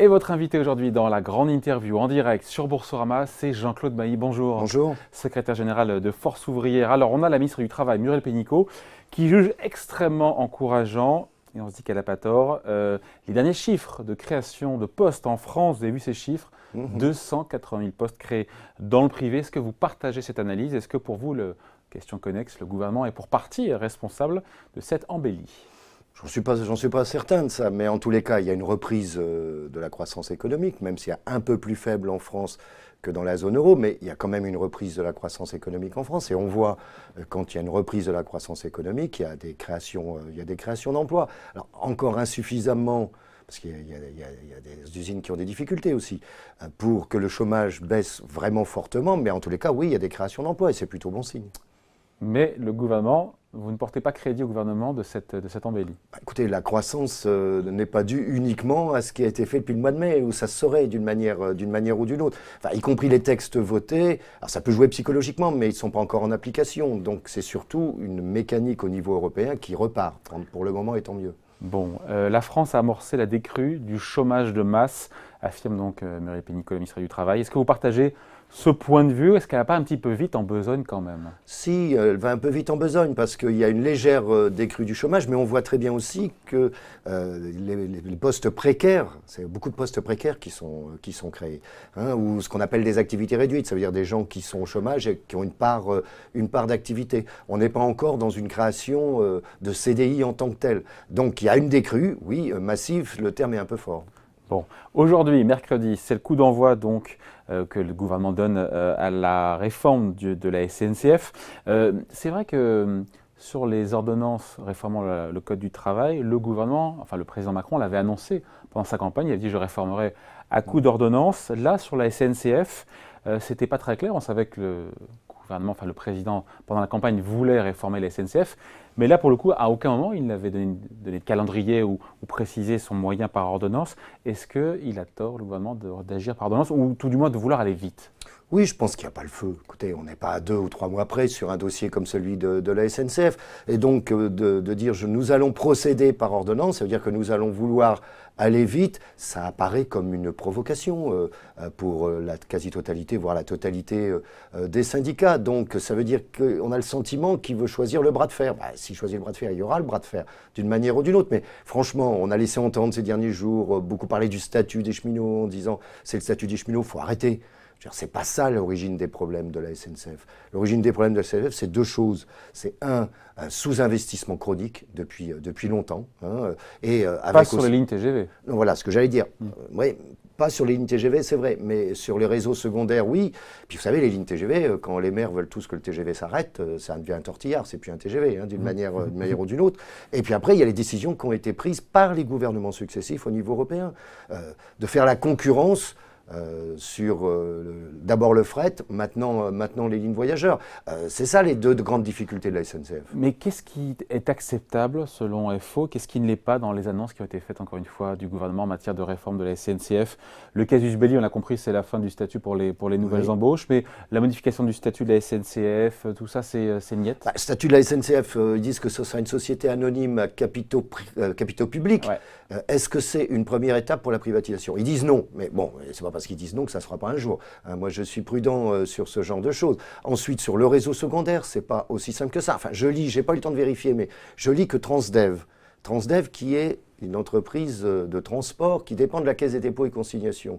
Et votre invité aujourd'hui dans la grande interview en direct sur Boursorama, c'est Jean-Claude Mailly. Bonjour. Bonjour. Secrétaire général de Force ouvrière. Alors, on a la ministre du Travail, Muriel Pénicaud, qui juge extrêmement encourageant, et on se dit qu'elle n'a pas tort, euh, les derniers chiffres de création de postes en France. Vous avez vu ces chiffres 280 mhm. 000 postes créés dans le privé. Est-ce que vous partagez cette analyse Est-ce que pour vous, le, question connexe, le gouvernement est pour partie responsable de cette embellie J'en suis, pas, suis pas certain de ça, mais en tous les cas, il y a une reprise euh, de la croissance économique, même s'il y a un peu plus faible en France que dans la zone euro, mais il y a quand même une reprise de la croissance économique en France. Et on voit, euh, quand il y a une reprise de la croissance économique, il y a des créations, euh, il des créations d'emplois. Alors, encore insuffisamment parce qu'il y, a des usines qui ont des difficultés aussi, pour que le chômage baisse vraiment fortement, mais en tous les cas, oui, il y a des créations d'emplois, et c'est plutôt bon signe mais le gouvernement, vous ne portez pas crédit au gouvernement de cette, de cette embellie. Bah, écoutez, la croissance euh, n'est pas due uniquement à ce qui a été fait depuis le mois de mai, où ça serait d'une manière, euh, d'une manière ou d'une autre. y compris les textes votés, ça peut jouer psychologiquement, mais ils ne sont pas encore en application. Donc c'est surtout une mécanique au niveau européen qui repart, pour le moment, et tant mieux. Bon, euh, la France a amorcé la décrue du chômage de masse, affirme donc Marie Pénicaud, ministre du Travail. Est-ce que vous partagez ce point de vue, est-ce qu'elle va pas un petit peu vite en besogne quand même Si, elle va un peu vite en besogne parce qu'il y a une légère euh, décrue du chômage, mais on voit très bien aussi que euh, les, postes précaires, c'est beaucoup de postes précaires qui sont, euh, qui sont créés, hein, ou ce qu'on appelle des activités réduites, ça veut dire des gens qui sont au chômage et qui ont une part, une part d'activité. On n'est pas encore dans une création de CDI en tant que telle. Donc il y a une décrue, oui, massive, le terme est un peu fort. Bon, aujourd'hui, mercredi, c'est le coup d'envoi donc euh, que le gouvernement donne euh, à la réforme de la SNCF. Euh, c'est vrai que sur les ordonnances réformant le, code du travail, le gouvernement, enfin le président Macron l'avait annoncé pendant sa campagne, il avait dit je réformerai à coup d'ordonnance. Là, sur la SNCF, c'était pas très clair. On savait que le gouvernement, enfin le président, pendant la campagne voulait réformer la SNCF. Mais là, pour le coup, à aucun moment il n'avait donné, de calendrier ou, précisé son moyen par ordonnance. Est-ce qu'il a tort, le gouvernement, d'agir par ordonnance ou tout du moins de vouloir aller vite oui, je pense qu'il n'y a pas le feu. Écoutez, on n'est pas à deux ou trois mois près sur un dossier comme celui de, la SNCF. Et donc, euh, de, dire je, nous allons procéder par ordonnance, ça veut dire que nous allons vouloir aller vite, ça apparaît comme une provocation euh, euh, pour euh, la quasi-totalité, voire la totalité des syndicats. Donc ça veut dire qu'on a le sentiment qu'il veut choisir le bras de fer. Bah, S'il choisit le bras de fer, il y aura le bras de fer, d'une manière ou d'une autre. Mais franchement, on a laissé entendre ces derniers jours beaucoup parler du statut des cheminots en disant c'est le statut des cheminots, faut arrêter. C'est pas ça l'origine des problèmes de la SNCF. L'origine des problèmes de la SNCF, c'est deux choses. C'est un, un sous-investissement chronique depuis, euh, depuis longtemps. Hein, et, euh, pas sur les lignes TGV. Non, voilà ce que j'allais dire. Hmm. Euh, oui, pas sur les lignes TGV, c'est vrai, mais sur les réseaux secondaires, oui. Puis vous savez, les lignes TGV, quand les maires veulent tous que le TGV s'arrête, ça devient un tortillard, c'est plus un TGV, hein, d'une hmm. manière, manière ou d'une autre. Et puis après, il y a les décisions qui ont été prises par les gouvernements successifs au niveau européen, de faire la concurrence euh, sur euh, d'abord le fret, maintenant, euh, maintenant les lignes voyageurs. c'est ça les deux grandes difficultés de la SNCF. Mais qu'est-ce qui est acceptable selon FO Qu'est-ce qui ne l'est pas dans les annonces qui ont été faites encore une fois du gouvernement en matière de réforme de la SNCF Le casus belli, on l'a compris, c'est la fin du statut pour les, pour les nouvelles embauches, mais la modification du statut de la SNCF, tout ça, c'est, c'est niette bah, Statut de la SNCF, ils disent que ce sera une société anonyme à capitaux, capitaux publics. est-ce que c'est une première étape pour la privatisation Ils disent non, mais bon, c'est pas parce qu'ils disent non que ça ne sera pas un jour. Hein. moi, je suis prudent euh, sur ce genre de choses. Ensuite, sur le réseau secondaire, ce n'est pas aussi simple que ça. Enfin, je lis, je n'ai pas eu le temps de vérifier, mais je lis que Transdev, Transdev qui est une entreprise euh, de transport qui dépend de la Caisse des dépôts et consignations,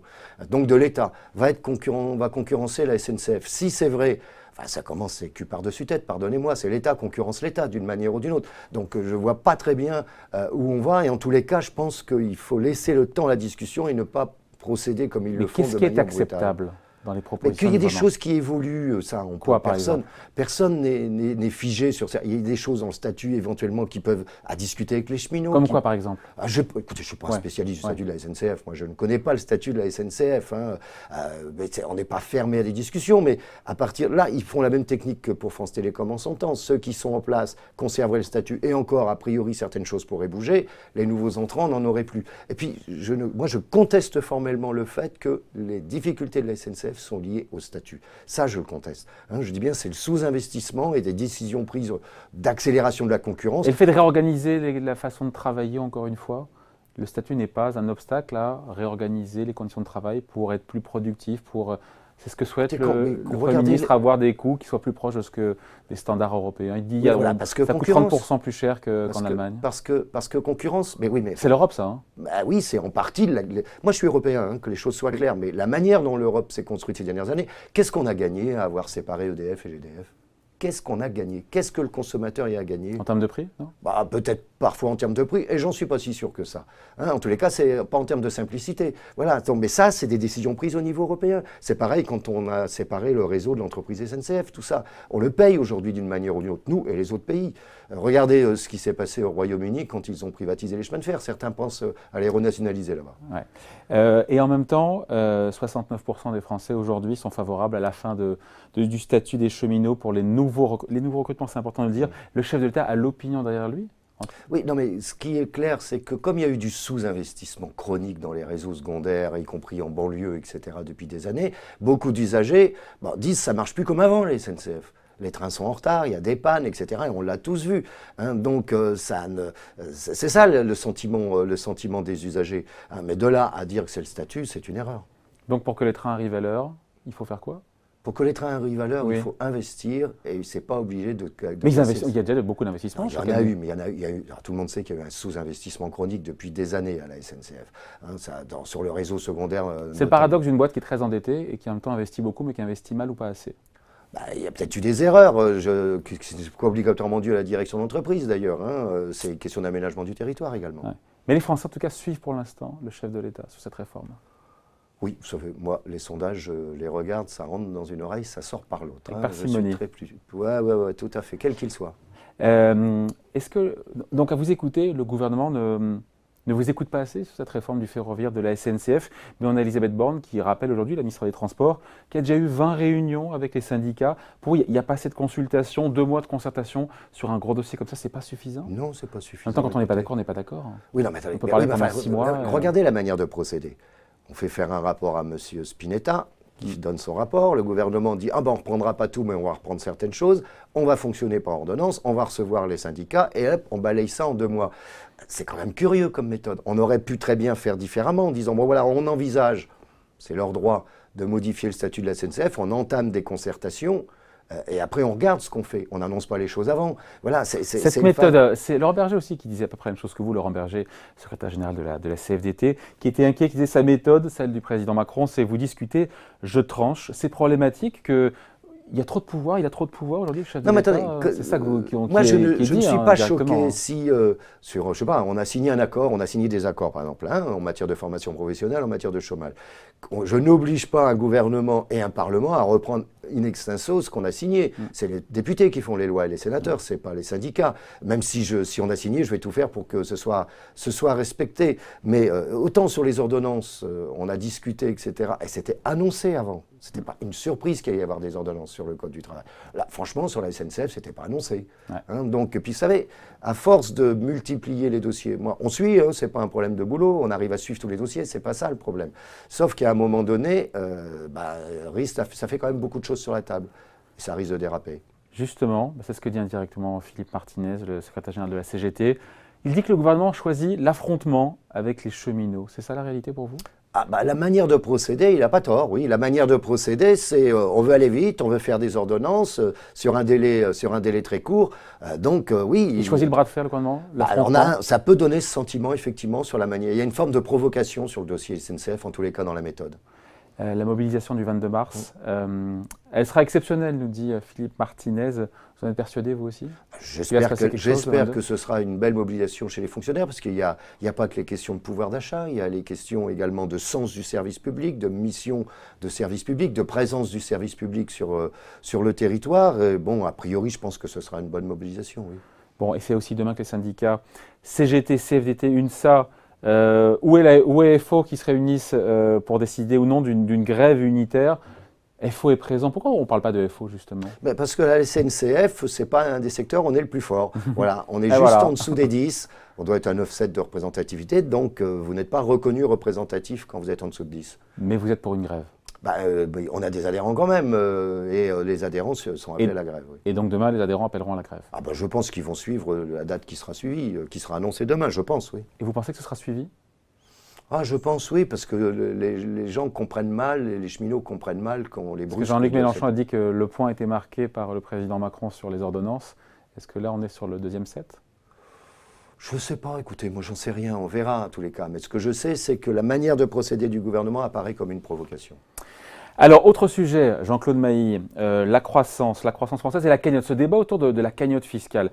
donc de l'État, va, va concurrencer la SNCF. Si c'est vrai, ça commence c'est cul par-dessus tête, pardonnez-moi, c'est l'État concurrence l'État d'une manière ou d'une autre. Donc euh, je ne vois pas très bien où on va et en tous les cas, je pense qu'il faut laisser le temps à la discussion et ne pas procéder comme ils Mais le font de Mais qu'est-ce qui est acceptable brutale dans les propositions. Qu'il y ait des choses qui évoluent, euh, ça, on Quoi, par personne, personne n'est figé sur ça. Il y a des choses en statut éventuellement qui peuvent à discuter avec les cheminots. Comme quoi, par exemple ah, je, Écoutez, je suis pas un spécialiste du statut de la SNCF. Moi, je ne connais pas le statut de la SNCF. Hein. Euh, on n'est pas fermé à des discussions, mais à partir là, ils font la même technique que pour France Télécom en son temps. Ceux qui sont en place conserveraient le statut et encore, a priori, certaines choses pourraient bouger. Les nouveaux entrants n'en auraient plus. Et puis, je ne... moi, je conteste formellement le fait que les difficultés de la SNCF sont liées au statut. Ça, je le conteste. Hein. je dis bien, c'est le sous-investissement et des décisions prises d'accélération de la concurrence. Et le fait de réorganiser la façon de travailler, encore une fois le statut n'est pas un obstacle à réorganiser les conditions de travail pour être plus productif, pour euh, c'est ce que souhaite le, Premier ministre, avoir des coûts qui soient plus proches de ce que des standards européens. Il dit qu'il y a ça 30% plus cher qu'en Allemagne. parce, que, parce que concurrence, mais oui, mais... C'est l'Europe, ça hein. bah Oui, c'est en partie... moi, je suis européen, hein, que les choses soient claires, mais la manière dont l'Europe s'est construite ces dernières années, qu'est-ce qu'on a gagné à avoir séparé EDF et GDF Qu'est-ce qu'on a gagné Qu'est-ce que le consommateur y a gagné En termes de prix bah, Peut-être parfois en termes de prix, et j'en suis pas si sûr que ça. Hein. en tous les cas, c'est pas en termes de simplicité. Voilà, mais ça, c'est des décisions prises au niveau européen. C'est pareil quand on a séparé le réseau de l'entreprise SNCF, tout ça. On le paye aujourd'hui d'une manière ou d'une autre, nous et les autres pays. Euh, regardez euh, ce qui s'est passé au Royaume-Uni quand ils ont privatisé les chemins de fer. Certains pensent euh, à les renationaliser là-bas. et en même temps, 69% des Français aujourd'hui sont favorables à la fin du statut des cheminots pour les nouveaux, les nouveaux recrutements. C'est important de le dire. Le chef de l'État a l'opinion derrière lui oui, non, mais ce qui est clair, c'est que comme il y a eu du sous-investissement chronique dans les réseaux secondaires, y compris en banlieue, etc., depuis des années, beaucoup d'usagers bon, disent ça marche plus comme avant, les SNCF les trains sont en retard, il y a des pannes, etc. Et on l'a tous vu. Hein. Donc euh, c'est ça le, sentiment, euh, le sentiment des usagers. Hein. Mais de là à dire que c'est le statut, c'est une erreur. Donc pour que les trains arrivent à l'heure, il faut faire quoi pour connaître un rivaleur, il faut investir et c'est pas obligé de. mais il y a déjà beaucoup d'investissements. Il y en a eu, mais il y a, tout le monde sait qu'il y a eu un sous-investissement chronique depuis des années à la SNCF. Hein, sur le réseau secondaire. Euh, c'est le paradoxe d'une boîte qui est très endettée et qui en même temps investit beaucoup, mais qui investit mal ou pas assez. Bah, il y a peut-être eu des erreurs, euh, je, obligatoirement dû à la direction d'entreprise d'ailleurs. Hein, euh, c'est une question d'aménagement du territoire également. Mais les Français, en tout cas, suivent pour l'instant le chef de l'État sur cette réforme. Oui, vous savez, moi, les sondages, je euh, les regarde, ça rentre dans une oreille, ça sort par l'autre. Hein. parcimonie. Plus... Ouais, ouais, ouais, tout à fait, quel qu'il soit. Euh, est-ce que, donc à vous écouter, le gouvernement ne, vous écoute pas assez sur cette réforme du ferroviaire de la SNCF, mais on a Elisabeth Borne qui rappelle aujourd'hui, la ministre des Transports, qui a déjà eu 20 réunions avec les syndicats. Pour il n'y a, pas assez de consultation, deux mois de concertation sur un gros dossier comme ça, c'est pas suffisant Non, c'est pas suffisant. En même quand on n'est pas d'accord, on n'est pas d'accord. Hein. Oui, non, mais attendez, on peut parler pendant euh, mois. Regardez la manière de procéder. On fait faire un rapport à M. Spinetta, qui mm. donne son rapport. Le gouvernement dit Ah ben on ne reprendra pas tout, mais on va reprendre certaines choses. On va fonctionner par ordonnance, on va recevoir les syndicats et hop, on balaye ça en deux mois. C'est quand même curieux comme méthode. On aurait pu très bien faire différemment en disant Bon voilà, on envisage, c'est leur droit, de modifier le statut de la SNCF, on entame des concertations. Euh, et après, on regarde ce qu'on fait. On n'annonce pas les choses avant. Voilà, c'est Cette méthode, euh, c'est Laurent Berger aussi qui disait à peu près la même chose que vous, Laurent Berger, secrétaire général de la, de la CFDT, qui était inquiet, qui disait sa méthode, celle du président Macron, c'est vous discutez, je tranche. C'est problématique que il y a trop de pouvoir, il a trop de pouvoir aujourd'hui, non, mais attendez, euh, C'est ça que vous, qui, Moi, je, ne, je ne, suis hein, pas choqué si, sur, je sais pas, on a signé un accord, on a signé des accords, par exemple, hein, en matière de formation professionnelle, en matière de chômage. Je n'oblige pas un gouvernement et un parlement à reprendre in extenso ce qu'on a signé. Mm. C'est les députés qui font les lois et les sénateurs, mm. c'est pas les syndicats. Même si, on a signé, je vais tout faire pour que ce soit, respecté. Mais euh, autant sur les ordonnances, euh, on a discuté, etc. Et c'était annoncé avant. C'était pas une surprise qu'il y ait avoir des ordonnances sur le code du travail. Là, franchement, sur la SNCF, c'était pas annoncé. Hein, donc, puis, vous savez, à force de multiplier les dossiers, moi, on suit, hein, c'est pas un problème de boulot, on arrive à suivre tous les dossiers, c'est pas ça le problème. Sauf qu'à un moment donné, euh, bah, ça fait quand même beaucoup de choses sur la table. ça risque de déraper. Justement, bah, c'est ce que dit indirectement Philippe Martinez, le secrétaire général de la CGT. Il dit que le gouvernement choisit l'affrontement avec les cheminots. C'est ça la réalité pour vous ah, bah, La manière de procéder, il n'a pas tort, oui. La manière de procéder, c'est euh, on veut aller vite, on veut faire des ordonnances euh, sur, un délai, euh, sur un délai très court. donc oui. Il, choisit le bras de fer, le gouvernement bah, Ça peut donner ce sentiment, effectivement, sur la manière. Il y a une forme de provocation sur le dossier SNCF, en tous les cas dans la méthode. Euh, la mobilisation du 22 mars. Euh, elle sera exceptionnelle, nous dit euh, Philippe Martinez. Vous en êtes persuadé, vous aussi J'espère que, ce sera une belle mobilisation chez les fonctionnaires, parce qu'il n'y a, pas que les questions de pouvoir d'achat, il y a les questions également de sens du service public, de mission de service public, de présence du service public sur, sur le territoire. bon, a priori, je pense que ce sera une bonne mobilisation, Bon, et c'est aussi demain que les syndicats CGT, CFDT, UNSA euh, où, est FO qui se réunissent euh, pour décider ou non d'une grève unitaire FO est présent. Pourquoi on ne parle pas de FO justement ben, Parce que la SNCF, ce n'est pas un des secteurs où on est le plus fort. voilà, on est juste en dessous des 10. On doit être un 9,7 de représentativité, donc euh, vous n'êtes pas reconnu représentatif quand vous êtes en dessous de 10. Mais vous êtes pour une grève bah, euh, on a des adhérents quand même, euh, et euh, les adhérents sont appelés à la grève. Et donc demain, les adhérents appelleront à la grève ah bah, Je pense qu'ils vont suivre la date qui sera suivie, qui sera annoncée demain, je pense, oui. Et vous pensez que ce sera suivi ah, je pense oui, parce que les, gens comprennent mal, les cheminots comprennent mal quand les brusque. Jean-Luc Mélenchon a dit que le point était marqué par le président Macron sur les ordonnances. Est-ce que là, on est sur le deuxième set je ne sais pas, écoutez, moi j'en sais rien, on verra à tous les cas. Mais ce que je sais, c'est que la manière de procéder du gouvernement apparaît comme une provocation. Alors, autre sujet, Jean-Claude Mailly, euh, la croissance, la croissance française et la cagnotte, ce débat autour de, la cagnotte fiscale.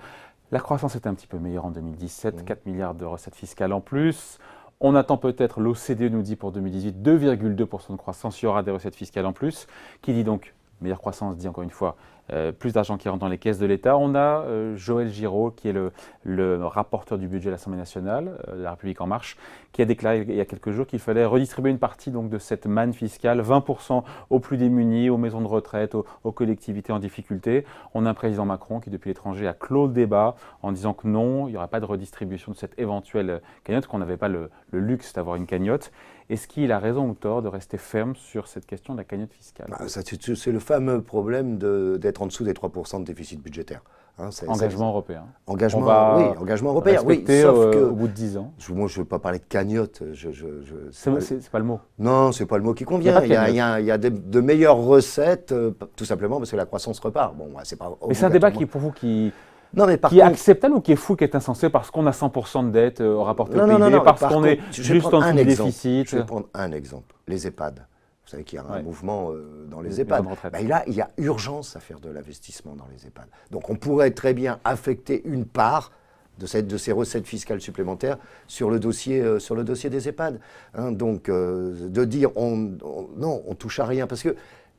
La croissance est un petit peu meilleure en 2017, 4 mmh. milliards de recettes fiscales en plus. On attend peut-être, l'OCDE nous dit pour 2018, 2,2% de croissance, il y aura des recettes fiscales en plus. Qui dit donc meilleure croissance dit encore une fois, euh, plus d'argent qui rentre dans les caisses de l'État. On a euh, Joël Giraud, qui est le, rapporteur du budget de l'Assemblée nationale, euh, la République en marche, qui a déclaré il y a quelques jours qu'il fallait redistribuer une partie donc, de cette manne fiscale, 20% aux plus démunis, aux maisons de retraite, aux, collectivités en difficulté. On a un président Macron qui, depuis l'étranger, a clos le débat en disant que non, il n'y aurait pas de redistribution de cette éventuelle cagnotte, qu'on n'avait pas le luxe d'avoir une cagnotte. Est-ce qu'il a raison ou tort de rester ferme sur cette question de la cagnotte fiscale bah, C'est le fameux problème d'être en dessous des 3% de déficit budgétaire. Hein, engagement européen. Engagement, oui, engagement européen, oui. Sauf euh, que, au bout de 10 ans. Je, moi, je ne veux pas parler de cagnotte. Je, je, c'est pas, le mot. Non, c'est pas le mot qui convient. Il y a, il y de, meilleures recettes, euh, tout simplement parce que la croissance repart. Bon, c'est pas. Mais c'est un débat qui, pour vous, qui mais qui est acceptable ou qui est fou, qui est insensé parce qu'on a 100% de dette au rapport au PIB, parce qu'on est juste en déficit Je vais prendre un exemple, les EHPAD. Vous savez qu'il y a un mouvement euh, dans les, EHPAD. Bah, là, il y a urgence à faire de l'investissement dans les EHPAD. Donc on pourrait très bien affecter une part de, cette, de ces recettes fiscales supplémentaires sur le dossier, euh, sur le dossier des EHPAD. Hein. donc euh, de dire on, on, non, on touche à rien, parce que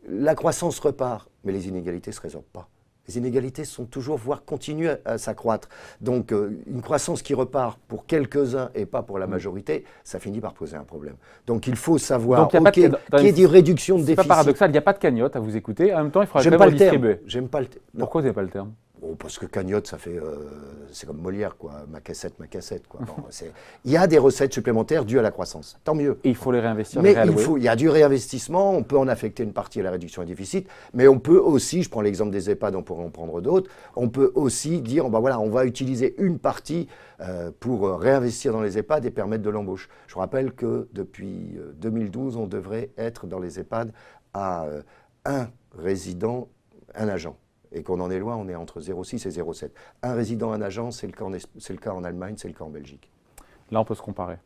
la croissance repart, mais les inégalités ne se résorbent pas les inégalités sont toujours, voire continuent à, s'accroître. Donc euh, une croissance qui repart pour quelques-uns et pas pour la mm. majorité, ça finit par poser un problème. Donc il faut savoir qu'il okay, y des réductions de déficit. C'est pas paradoxal, il n'y a pas de cagnotte à vous écouter. En même temps, il faudra quand pas le J'aime pas le terme. Pourquoi vous n'aimez pas le terme parce que cagnotte, ça fait. Euh, c'est comme Molière, quoi. Ma cassette, ma cassette, quoi. il y a des recettes supplémentaires dues à la croissance. Tant mieux. il faut les réinvestir. Mais il, y a du réinvestissement. On peut en affecter une partie à la réduction des déficits. Mais on peut aussi, je prends l'exemple des EHPAD, on pourrait en prendre d'autres. On peut aussi dire, ben voilà, on va utiliser une partie euh, pour euh, réinvestir dans les EHPAD et permettre de l'embauche. Je vous rappelle que depuis 2012, on devrait être dans les EHPAD à un résident, un agent et qu'on en est loin, on est entre 0,6 et 0,7. Un résident, un agent, c'est le, cas en Allemagne, c'est le cas en Belgique. Là, on peut se comparer.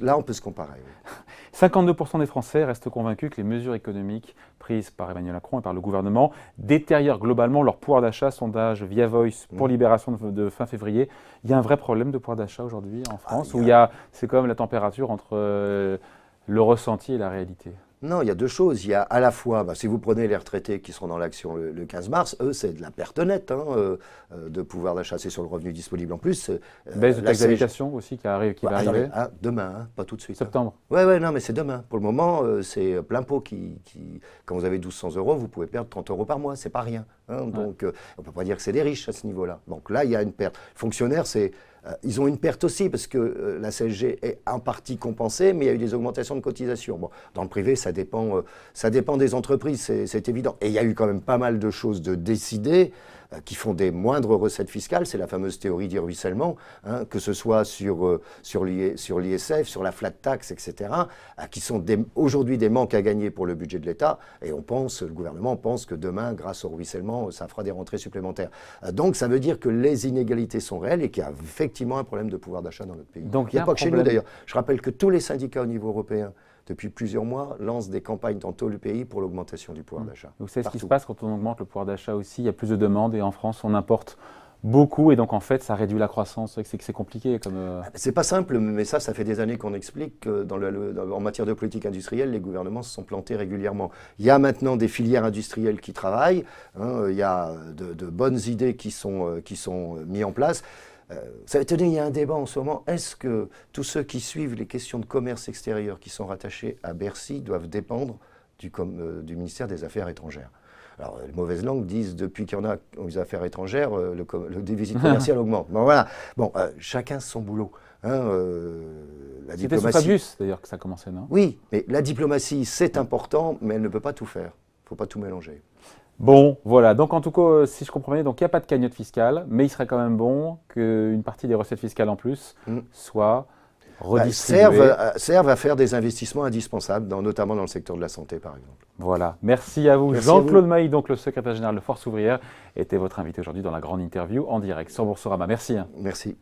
là, on peut se comparer. 52% des Français restent convaincus que les mesures économiques prises par Emmanuel Macron et par le gouvernement détériorent globalement leur pouvoir d'achat. Sondage via Voice pour mm. Libération de, fin février. Il y a un vrai problème de pouvoir d'achat aujourd'hui en ah, France, où il y c'est comme la température entre euh, le ressenti et la réalité. Non, il y a deux choses. Il y a à la fois, bah, si vous prenez les retraités qui seront dans l'action le, 15 mars, eux, c'est de la perte nette hein, euh, euh, de pouvoir d'achat, sur le revenu disponible en plus. Euh, Baisse de taxe d'habitation aussi qui, arrive, va arriver. Ah, demain, hein, pas tout de suite. Hein. Septembre. Oui, ouais, non, mais c'est demain. Pour le moment, c'est plein pot qui, Quand vous avez 1200 euros, vous pouvez perdre 30 euros par mois, c'est pas rien. donc, on ne peut pas dire que c'est des riches à ce niveau-là. Donc là, il y a une perte. Fonctionnaire, c'est euh, ils ont une perte aussi parce que euh, la CSG est en partie compensée, mais il y a eu des augmentations de cotisations. dans le privé, ça dépend, euh, ça dépend des entreprises, c'est évident. Et il y a eu quand même pas mal de choses de décider. Euh, qui font des moindres recettes fiscales, c'est la fameuse théorie du ruissellement, hein, que ce soit sur, euh, l'ISF, sur la flat tax, etc., euh, qui sont aujourd'hui des manques à gagner pour le budget de l'État, et on pense, le gouvernement pense que demain, grâce au ruissellement, ça fera des rentrées supplémentaires. donc ça veut dire que les inégalités sont réelles et qu'il y a effectivement un problème de pouvoir d'achat dans notre pays. il n'y a, pas que chez nous d'ailleurs. Je rappelle que tous les syndicats au niveau européen depuis plusieurs mois, lance des campagnes dans tout le pays pour l'augmentation du pouvoir mmh. d'achat. Donc c'est ce qui se passe quand on augmente le pouvoir d'achat aussi, il y a plus de demandes et en France, on importe beaucoup et donc en fait ça réduit la croissance. C'est compliqué comme. Euh, ah, c'est pas simple, mais ça, ça fait des années qu'on explique que dans, le, en matière de politique industrielle, les gouvernements se sont plantés régulièrement. Il y a maintenant des filières industrielles qui travaillent, hein, il y a de, bonnes idées qui sont, euh, qui sont euh, mises en place. Euh, ça dire il y a un débat en ce moment. Est-ce que tous ceux qui suivent les questions de commerce extérieur qui sont rattachés à Bercy doivent dépendre du, euh, ministère des Affaires étrangères alors, les mauvaises langues disent depuis qu'il y en a aux affaires étrangères, euh, le, le déficit commercial augmente. Bon, voilà. Bon, chacun son boulot. Hein, Fabius, d'ailleurs, que ça commençait, non Oui, mais la diplomatie, c'est important, mais elle ne peut pas tout faire. Il ne faut pas tout mélanger. Bon, voilà. Donc, en tout cas, euh, si je comprends bien, donc il n'y a pas de cagnotte fiscale, mais il serait quand même bon qu'une partie des recettes fiscales en plus mm. soit bah, redistribuée. serve, à, faire des investissements indispensables, notamment dans le secteur de la santé, par exemple. Voilà. Merci à vous. Jean-Claude Mailly, donc le secrétaire général de Force Ouvrière, était votre invité aujourd'hui dans la grande interview en direct sur Boursorama. Merci. Hein. Merci.